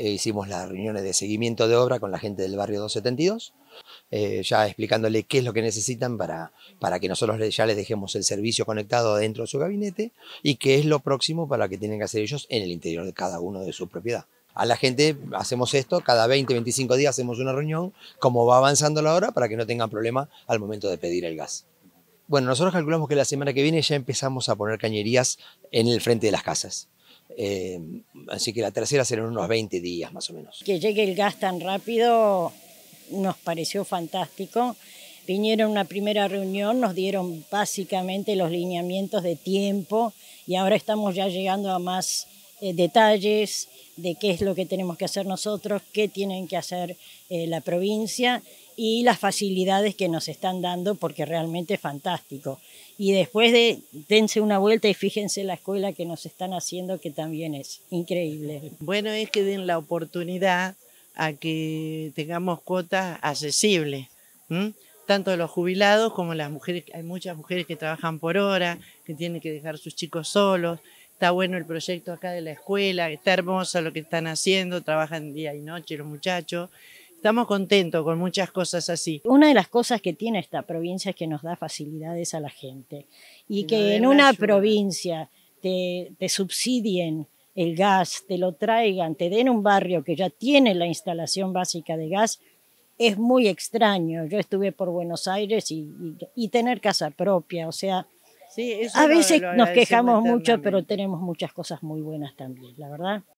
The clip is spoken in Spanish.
Eh, hicimos las reuniones de seguimiento de obra con la gente del barrio 272, eh, ya explicándole qué es lo que necesitan para, para que nosotros ya les dejemos el servicio conectado dentro de su gabinete y qué es lo próximo para que tienen que hacer ellos en el interior de cada uno de su propiedad. A la gente hacemos esto, cada 20, 25 días hacemos una reunión, como va avanzando la hora, para que no tengan problema al momento de pedir el gas. Bueno, nosotros calculamos que la semana que viene ya empezamos a poner cañerías en el frente de las casas. Eh, así que la tercera en unos 20 días más o menos. Que llegue el gas tan rápido nos pareció fantástico. Vinieron a una primera reunión, nos dieron básicamente los lineamientos de tiempo y ahora estamos ya llegando a más eh, detalles de qué es lo que tenemos que hacer nosotros, qué tienen que hacer eh, la provincia y las facilidades que nos están dando porque realmente es fantástico. Y después de dense una vuelta y fíjense la escuela que nos están haciendo que también es increíble. Bueno, es que den la oportunidad a que tengamos cuotas accesibles. tanto los jubilados como las mujeres, hay muchas mujeres que trabajan por hora, que tienen que dejar sus chicos solos, está bueno el proyecto acá de la escuela, está hermoso lo que están haciendo, trabajan día y noche los muchachos. Estamos contentos con muchas cosas así. Una de las cosas que tiene esta provincia es que nos da facilidades a la gente y que en una provincia te, subsidien el gas, te lo traigan, te den un barrio que ya tiene la instalación básica de gas, es muy extraño. Yo estuve por Buenos Aires y tener casa propia, o sea, a veces nos quejamos mucho, pero tenemos muchas cosas muy buenas también, la verdad.